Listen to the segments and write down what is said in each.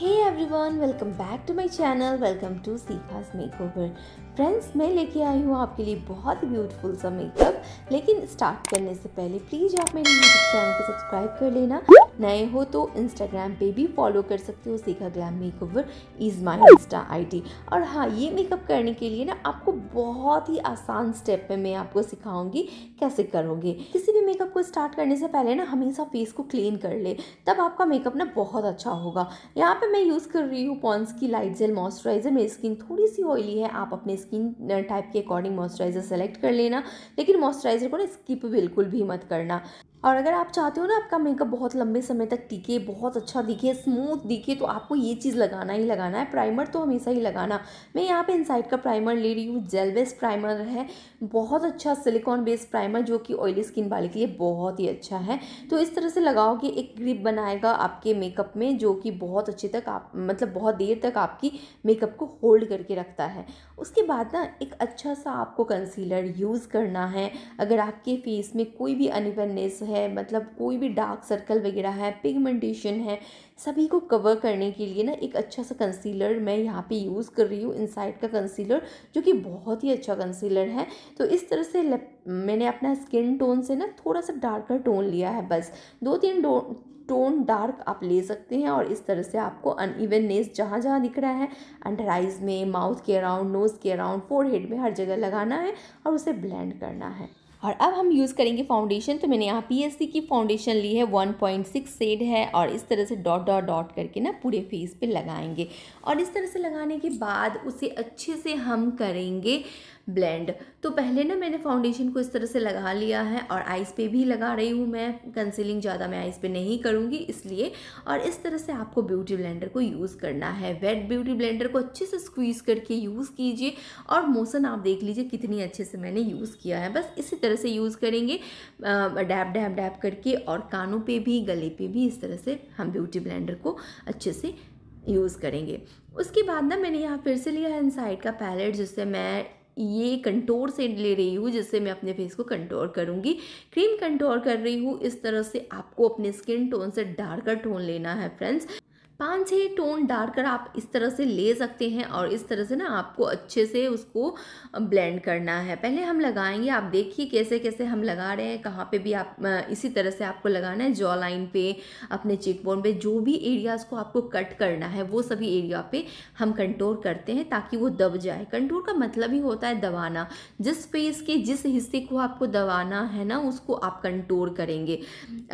Hey everyone welcome back to my channel welcome to Shikha's makeover friends मैं लेके आई हूँ आपके लिए बहुत ही ब्यूटीफुल सा मेकअप लेकिन स्टार्ट करने से पहले प्लीज़ आप मेरे यूट्यूब चैनल को सब्सक्राइब कर लेना नए हो तो इंस्टाग्राम पे भी फॉलो कर सकते हो Shikha glam makeover is my insta ID और हाँ ये मेकअप करने के लिए ना आपको बहुत ही आसान स्टेप में मैं आपको सिखाऊंगी कैसे करोगे किसी भी मेकअप को स्टार्ट करने से पहले ना हमेशा फेस को क्लीन कर ले तब आपका मेकअप ना बहुत अच्छा होगा यहाँ पे पर मैं यूज़ कर रही हूँ पॉन्स की लाइट जेल मॉइस्चराइज़र मेरी स्किन थोड़ी सी ऑयली है आप अपने स्किन टाइप के अकॉर्डिंग मॉइस्चराइज़र सेलेक्ट कर लेना लेकिन मॉइस्चराइज़र को ना स्किप बिल्कुल भी मत करना और अगर आप चाहते हो ना आपका मेकअप बहुत लंबे समय तक टिके बहुत अच्छा दिखे स्मूथ दिखे तो आपको ये चीज़ लगाना ही लगाना है प्राइमर तो हमेशा ही लगाना मैं यहाँ पे इनसाइड का प्राइमर ले रही हूँ जेल बेस्ड प्राइमर है बहुत अच्छा सिलिकॉन बेस्ड प्राइमर जो कि ऑयली स्किन वाले के लिए बहुत ही अच्छा है तो इस तरह से लगाओ कि एक ग्रिप बनाएगा आपके मेकअप में जो कि बहुत अच्छे तक आप मतलब बहुत देर तक आपकी मेकअप को होल्ड करके रखता है उसके बाद ना एक अच्छा सा आपको कंसीलर यूज़ करना है अगर आपके फेस में कोई भी अनिवननेस है मतलब कोई भी डार्क सर्कल वगैरह है पिगमेंटेशन है सभी को कवर करने के लिए ना एक अच्छा सा कंसीलर मैं यहाँ पे यूज़ कर रही हूँ इनसाइड का कंसीलर जो कि बहुत ही अच्छा कंसीलर है तो इस तरह से मैंने अपना स्किन टोन से ना थोड़ा सा डार्कर टोन लिया है बस दो तीन टोन डार्क आप ले सकते हैं और इस तरह से आपको अनइवननेस जहाँ जहाँ दिख रहा है अंडर आइज़ में माउथ के अराउंड नोज़ के अराउंड हेड में हर जगह लगाना है और उसे ब्लेंड करना है और अब हम यूज़ करेंगे फाउंडेशन तो मैंने यहाँ पी की फाउंडेशन ली है 1.6 सेड है और इस तरह से डॉट डॉट डॉट करके ना पूरे फेस पे लगाएंगे और इस तरह से लगाने के बाद उसे अच्छे से हम करेंगे ब्लेंड तो पहले ना मैंने फाउंडेशन को इस तरह से लगा लिया है और आइस पे भी लगा रही हूँ मैं कंसीलिंग ज़्यादा मैं आइस पे नहीं करूँगी इसलिए और इस तरह से आपको ब्यूटी ब्लेंडर को यूज़ करना है वेट ब्यूटी ब्लेंडर को अच्छे से स्क्वीज़ करके यूज़ कीजिए और मोशन आप देख लीजिए कितनी अच्छे से मैंने यूज़ किया है बस इसी तरह से यूज़ करेंगे डैप डैप डैप करके और कानों पर भी गले पर भी इस तरह से हम ब्यूटी ब्लेंडर को अच्छे से यूज़ करेंगे उसके बाद ना मैंने यहाँ फिर से लिया है इनसाइड का पैलेट जिससे मैं ये कंटोर से ले रही हूँ जिससे मैं अपने फेस को कंटोर करूँगी क्रीम कंटोर कर रही हूँ इस तरह से आपको अपने स्किन टोन से डार्कर टोन लेना है फ्रेंड्स पाँच छः टोन कर आप इस तरह से ले सकते हैं और इस तरह से ना आपको अच्छे से उसको ब्लेंड करना है पहले हम लगाएंगे आप देखिए कैसे कैसे हम लगा रहे हैं कहाँ पे भी आप इसी तरह से आपको लगाना है जॉ लाइन पे अपने चेकबोन पे जो भी एरियाज़ को आपको कट करना है वो सभी एरिया पे हम कंट्रोल करते हैं ताकि वो दब जाए कंट्रोल का मतलब ही होता है दबाना जिस फेस के जिस हिस्से को आपको दबाना है ना उसको आप कंट्रोल करेंगे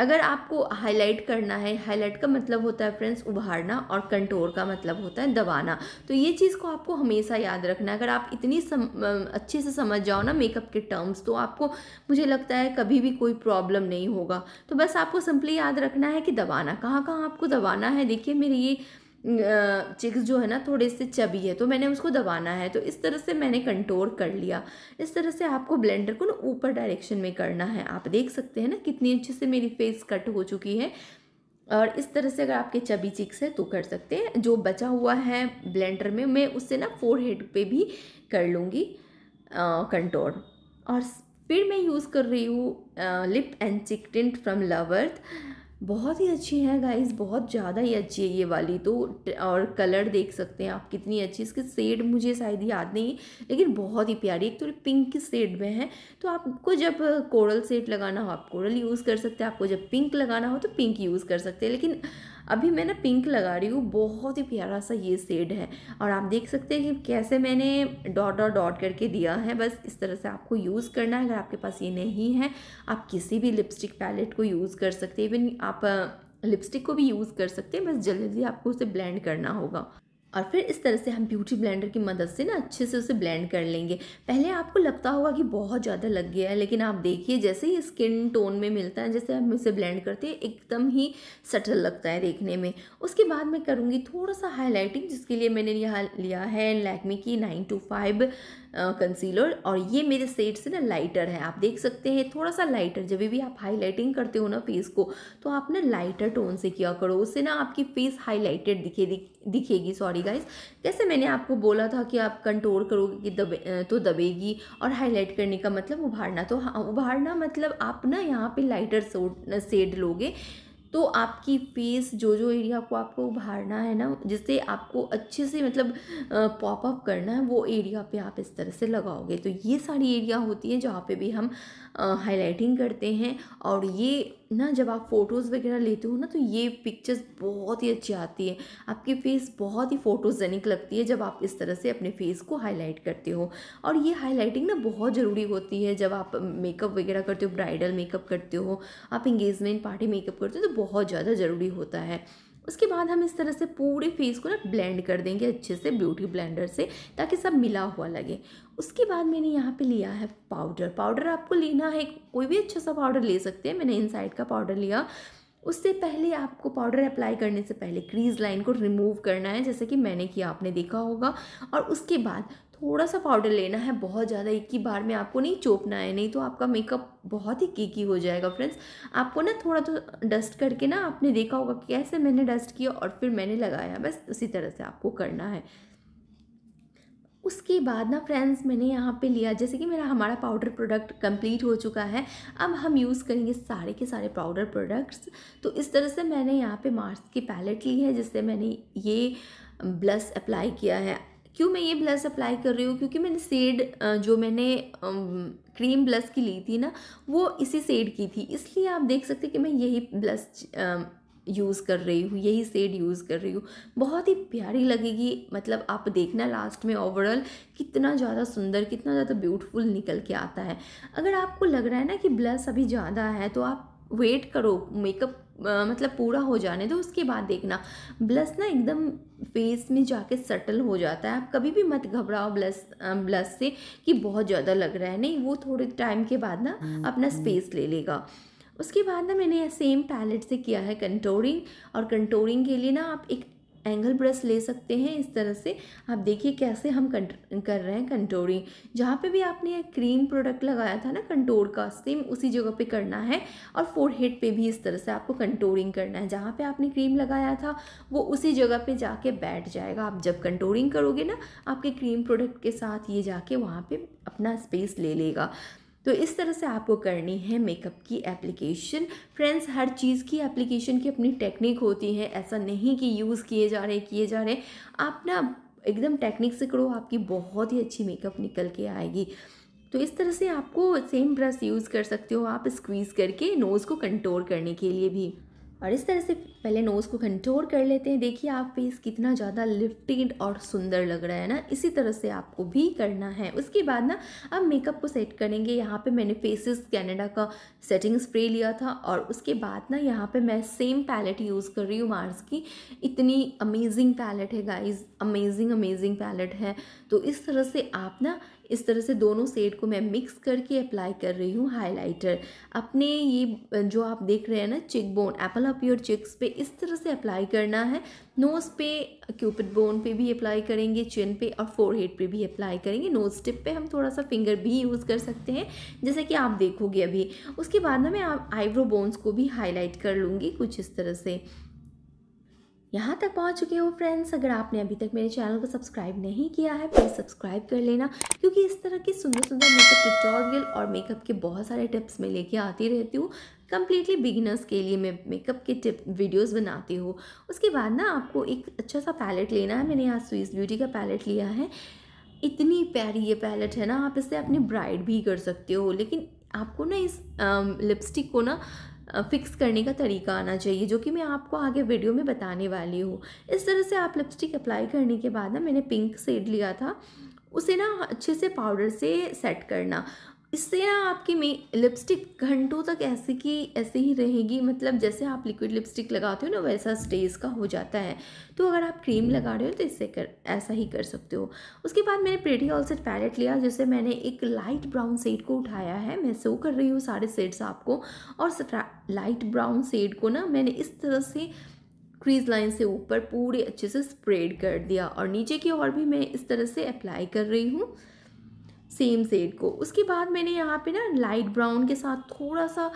अगर आपको हाईलाइट करना है हाईलाइट का मतलब होता है फ्रेंड्स उभार उभारना और कंटोर का मतलब होता है दबाना तो ये चीज़ को आपको हमेशा याद रखना अगर आप इतनी सम, अच्छे से समझ जाओ ना मेकअप के टर्म्स तो आपको मुझे लगता है कभी भी कोई प्रॉब्लम नहीं होगा तो बस आपको सिंपली याद रखना है कि दबाना कहाँ कहाँ आपको दबाना है देखिए मेरे ये चिक्स जो है ना थोड़े से चबी है तो मैंने उसको दबाना है तो इस तरह से मैंने कंटोर कर लिया इस तरह से आपको ब्लेंडर को ना ऊपर डायरेक्शन में करना है आप देख सकते हैं ना कितनी अच्छे से मेरी फेस कट हो चुकी है और इस तरह से अगर आपके चबी चिक्स है तो कर सकते हैं जो बचा हुआ है ब्लेंडर में मैं उससे ना फोर हेड पे भी कर लूँगी कंटोर और फिर मैं यूज़ कर रही हूँ lip and cheek tint from लवर्थ बहुत ही अच्छी है गाइस बहुत ज़्यादा ही अच्छी है ये वाली तो और कलर देख सकते हैं आप कितनी अच्छी इसके सेड मुझे शायद याद नहीं लेकिन बहुत ही प्यारी एक तो पिंक सेड में है तो आपको जब कोरल सेट लगाना हो आप कोरल यूज़ कर सकते हैं आपको जब पिंक लगाना हो तो पिंक यूज़ कर सकते हैं लेकिन अभी मैं ना पिंक लगा रही हूँ बहुत ही प्यारा सा ये शेड है और आप देख सकते हैं कि कैसे मैंने डॉट डॉट डॉट करके दिया है बस इस तरह से आपको यूज़ करना है अगर आपके पास ये नहीं है आप किसी भी लिपस्टिक पैलेट को यूज़ कर सकते इवन आप लिपस्टिक को भी यूज़ कर सकते हैं बस जल्दी जल्दी आपको उसे ब्लेंड करना होगा और फिर इस तरह से हम ब्यूटी ब्लेंडर की मदद से ना अच्छे से उसे ब्लेंड कर लेंगे पहले आपको लगता होगा कि बहुत ज़्यादा लग गया है लेकिन आप देखिए जैसे ही स्किन टोन में मिलता है जैसे हम इसे ब्लेंड करते हैं एकदम ही सटल लगता है देखने में उसके बाद मैं करूँगी थोड़ा सा हाईलाइटिंग जिसके लिए मैंने यहाँ लिया है लैकमी की नाइन टू फाइव कंसीलर और ये मेरे सेट से ना लाइटर है आप देख सकते हैं थोड़ा सा लाइटर जब भी आप हाईलाइटिंग करते हो ना फेस को तो आप ना लाइटर टोन से किया करो उससे ना आपकी फेस हाईलाइटेड दिखे दिखेगी सॉरी गाइज जैसे मैंने आपको बोला था कि आप कंट्रोल करोगे कि दबे तो दबेगी और हाईलाइट करने का मतलब उभारना तो हाँ उभारना मतलब आप ना यहाँ पर लाइटर सेड लोगे तो आपकी फेस जो जो एरिया को आपको उभारना है ना जिससे आपको अच्छे से मतलब पॉपअप करना है वो एरिया पे आप इस तरह से लगाओगे तो ये सारी एरिया होती है जहाँ पे भी हम हाईलाइटिंग करते हैं और ये ना जब आप फ़ोटोज़ वगैरह लेते हो ना तो ये पिक्चर्स बहुत ही अच्छी आती है आपकी फ़ेस बहुत ही फ़ोटोजेनिक लगती है जब आप इस तरह से अपने फेस को हाईलाइट करते हो और ये हाईलाइटिंग ना बहुत ज़रूरी होती है जब आप मेकअप वगैरह करते हो ब्राइडल मेकअप करते हो आप इंगेजमेंट पार्टी मेकअप करते हो तो बहुत ज़्यादा ज़रूरी होता है उसके बाद हम इस तरह से पूरे फेस को ना ब्लेंड कर देंगे अच्छे से ब्यूटी ब्लेंडर से ताकि सब मिला हुआ लगे उसके बाद मैंने यहाँ पे लिया है पाउडर पाउडर आपको लेना है कोई भी अच्छा सा पाउडर ले सकते हैं मैंने इनसाइड का पाउडर लिया उससे पहले आपको पाउडर अप्लाई करने से पहले क्रीज लाइन को रिमूव करना है जैसे कि मैंने किया आपने देखा होगा और उसके बाद थोड़ा सा पाउडर लेना है बहुत ज़्यादा एक ही बार में आपको नहीं चोपना है नहीं तो आपका मेकअप बहुत ही कीकी हो जाएगा फ्रेंड्स आपको ना थोड़ा तो डस्ट करके ना आपने देखा होगा कैसे मैंने डस्ट किया और फिर मैंने लगाया बस उसी तरह से आपको करना है उसके बाद ना फ्रेंड्स मैंने यहाँ पे लिया जैसे कि मेरा हमारा पाउडर प्रोडक्ट कंप्लीट हो चुका है अब हम यूज़ करेंगे सारे के सारे पाउडर प्रोडक्ट्स तो इस तरह से मैंने यहाँ पे मार्स की पैलेट ली है जिससे मैंने ये ब्लश अप्लाई किया है क्यों मैं ये ब्लश अप्लाई कर रही हूँ क्योंकि मैंने सेड जो मैंने क्रीम ब्लश की ली थी ना वो इसी सेड की थी इसलिए आप देख सकते कि मैं यही ब्लश यूज़ कर रही हूँ यही सेड यूज़ कर रही हूँ बहुत ही प्यारी लगेगी मतलब आप देखना लास्ट में ओवरऑल कितना ज़्यादा सुंदर कितना ज़्यादा ब्यूटीफुल निकल के आता है अगर आपको लग रहा है ना कि ब्लस अभी ज़्यादा है तो आप वेट करो मेकअप मतलब पूरा हो जाने दो उसके बाद देखना ब्लश ना एकदम फेस में जाके सटल हो जाता है आप कभी भी मत घबराओ ब्लश ब्लश से कि बहुत ज़्यादा लग रहा है नहीं वो थोड़े टाइम के बाद ना हम्म, अपना हम्म। स्पेस ले लेगा उसके बाद ना मैंने सेम पैलेट से किया है कंटोरिंग और कंटोरिंग के लिए ना आप एक एंगल ब्रश ले सकते हैं इस तरह से आप देखिए कैसे हम कर रहे हैं कंटोरिंग जहाँ पे भी आपने क्रीम प्रोडक्ट लगाया था ना कंटोर का सेम उसी जगह पे करना है और फोरहेड पे भी इस तरह से आपको कंटोरिंग करना है जहाँ पे आपने क्रीम लगाया था वो उसी जगह पे जाके बैठ जाएगा आप जब कंटोरिंग करोगे ना आपके क्रीम प्रोडक्ट के साथ ये जाके वहाँ पर अपना स्पेस ले लेगा तो इस तरह से आपको करनी है मेकअप की एप्लीकेशन फ्रेंड्स हर चीज़ की एप्लीकेशन की अपनी टेक्निक होती है ऐसा नहीं कि यूज़ किए जा रहे किए जा रहे आप ना एकदम टेक्निक से करो आपकी बहुत ही अच्छी मेकअप निकल के आएगी तो इस तरह से आपको सेम ब्रश यूज़ कर सकते हो आप स्क्वीज़ करके नोज़ को कंट्रोल करने के लिए भी और इस तरह से पहले नोज़ को कंटोर कर लेते हैं देखिए आप फेस कितना ज़्यादा लिफ्टेड और सुंदर लग रहा है ना इसी तरह से आपको भी करना है उसके बाद ना अब मेकअप को सेट करेंगे यहाँ पे मैंने फेसिस कैनेडा का सेटिंग स्प्रे लिया था और उसके बाद ना यहाँ पे मैं सेम पैलेट यूज़ कर रही हूँ मार्स की इतनी अमेजिंग पैलेट है गाइज अमेजिंग अमेजिंग पैलेट है तो इस तरह से आप ना इस तरह से दोनों सेड को मैं मिक्स करके अप्लाई कर रही हूँ हाइलाइटर अपने ये जो आप देख रहे हैं ना cheek bone apple up your cheeks पे इस तरह से अप्लाई करना है नोज़ पे क्यूपिड बोन पे भी अप्लाई करेंगे चिन पे और फोरहेड पे भी अप्लाई करेंगे नोज़ टिप पे हम थोड़ा सा फिंगर भी यूज़ कर सकते हैं जैसे कि आप देखोगे अभी उसके बाद ना मैं आईब्रो बोन्स को भी हाईलाइट कर लूँगी कुछ इस तरह से यहाँ तक पहुँच चुके हो फ्रेंड्स अगर आपने अभी तक मेरे चैनल को सब्सक्राइब नहीं किया है प्लीज़ सब्सक्राइब कर लेना क्योंकि इस तरह के सुंदर सुंदर मेकअप ट्यूटोरियल और मेकअप के बहुत सारे टिप्स मैं लेके आती रहती हूँ कम्प्लीटली बिगिनर्स के लिए मैं मेकअप के टिप वीडियोस बनाती हूँ उसके बाद ना आपको एक अच्छा सा पैलेट लेना है मैंने यहाँ स्वीस ब्यूटी का पैलेट लिया है इतनी प्यारी ये पैलेट है ना आप इससे अपनी ब्राइड भी कर सकते हो लेकिन आपको ना इस लिपस्टिक को ना फ़िक्स करने का तरीका आना चाहिए जो कि मैं आपको आगे वीडियो में बताने वाली हूँ इस तरह से आप लिपस्टिक अप्लाई करने के बाद ना मैंने पिंक सेड लिया था उसे ना अच्छे से पाउडर से सेट करना इससे ना आपकी मे लिपस्टिक घंटों तक ऐसे की ऐसे ही रहेगी मतलब जैसे आप लिक्विड लिपस्टिक लगाते हो ना वैसा स्टेज का हो जाता है तो अगर आप क्रीम लगा रहे हो तो इससे कर ऐसा ही कर सकते हो उसके बाद मैंने प्रेटी ऑलसेट पैलेट लिया जिससे मैंने एक लाइट ब्राउन सेड को उठाया है मैं सो कर रही हूँ सारे सेड्स आपको और लाइट ब्राउन सेड को ना मैंने इस तरह से क्रीज लाइन से ऊपर पूरे अच्छे से स्प्रेड कर दिया और नीचे की ओर भी मैं इस तरह से अप्लाई कर रही हूँ सेम सेड को उसके बाद मैंने यहाँ पे ना लाइट ब्राउन के साथ थोड़ा सा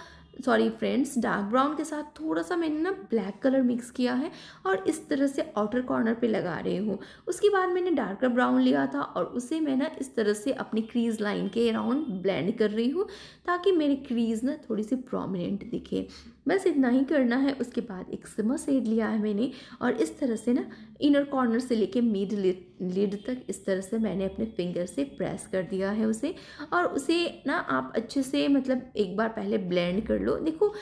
सॉरी फ्रेंड्स डार्क ब्राउन के साथ थोड़ा सा मैंने ना ब्लैक कलर मिक्स किया है और इस तरह से आउटर कॉर्नर पे लगा रही हूँ उसके बाद मैंने डार्कर ब्राउन लिया था और उसे मैं ना इस तरह से अपनी क्रीज लाइन के अराउंड ब्लेंड कर रही हूँ ताकि मेरी क्रीज ना थोड़ी सी प्रोमिनेंट दिखे बस इतना ही करना है उसके बाद एक सेड लिया है मैंने और इस तरह से ना इनर कॉर्नर से लेके मिड लिड तक इस तरह से मैंने अपने फिंगर से प्रेस कर दिया है उसे और उसे ना आप अच्छे से मतलब एक बार पहले ब्लेंड कर लो देखो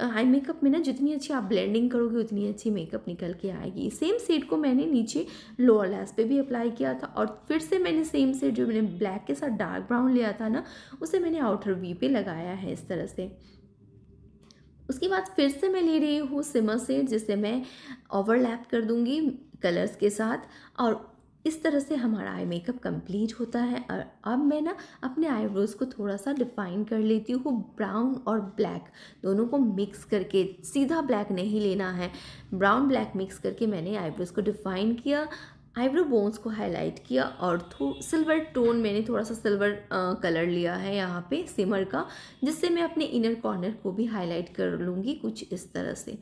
आई मेकअप में ना जितनी अच्छी आप ब्लेंडिंग करोगे उतनी अच्छी मेकअप निकल के आएगी सेम सेड को मैंने नीचे लोअर लैस पे भी अप्लाई किया था और फिर से मैंने सेम सेड जो मैंने ब्लैक के साथ डार्क ब्राउन लिया था ना उसे मैंने आउटर वी पे लगाया है इस तरह से उसके बाद फिर से मैं ले रही हूँ सिमर सेट जिसे मैं ओवरलैप कर दूँगी कलर्स के साथ और इस तरह से हमारा आई मेकअप कंप्लीट होता है और अब मैं ना अपने आईब्रोज़ को थोड़ा सा डिफ़ाइन कर लेती हूँ ब्राउन और ब्लैक दोनों को मिक्स करके सीधा ब्लैक नहीं लेना है ब्राउन ब्लैक मिक्स करके मैंने आईब्रोज़ को डिफ़ाइन किया आईब्रो बोन्स को हाईलाइट किया और थो सिल्वर टोन मैंने थोड़ा सा सिल्वर कलर लिया है यहाँ पे सिमर का जिससे मैं अपने इनर कॉर्नर को भी हाईलाइट कर लूँगी कुछ इस तरह से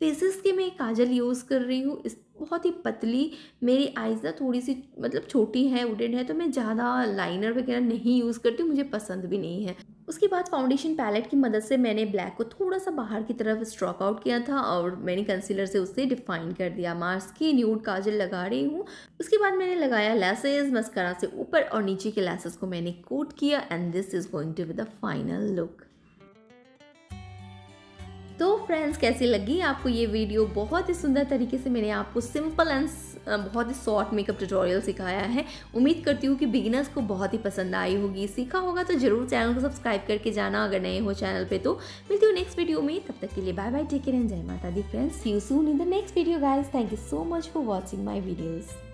फेसिस के मैं काजल यूज़ कर रही हूँ इस बहुत ही पतली मेरी आइज़ ना थोड़ी सी मतलब छोटी है उडेड है तो मैं ज़्यादा लाइनर वगैरह नहीं यूज़ करती मुझे पसंद भी नहीं है उसके बाद फाउंडेशन पैलेट की मदद से मैंने ब्लैक को थोड़ा सा बाहर की तरफ स्ट्रॉक आउट किया था और मैंने कंसीलर से उसे डिफाइन कर दिया मार्स की न्यूड काजल लगा रही हूँ उसके बाद मैंने लगाया लेसेस मस्करा से ऊपर और नीचे के लेसेस को मैंने कोट किया and this is going to with the final look तो फ्रेंड्स कैसी लगी आपको ये वीडियो बहुत ही सुंदर तरीके से मैंने आपको सिंपल एंड बहुत ही शॉर्ट मेकअप ट्यूटोरियल सिखाया है उम्मीद करती हूँ कि बिगिनर्स को बहुत ही पसंद आई होगी सीखा होगा तो ज़रूर चैनल को सब्सक्राइब करके जाना अगर नए हो चैनल पे तो मिलती हूँ नेक्स्ट वीडियो में तब तक के लिए bye bye take care and जय माता दी friends you soon in the next video guys thank you so much for watching my videos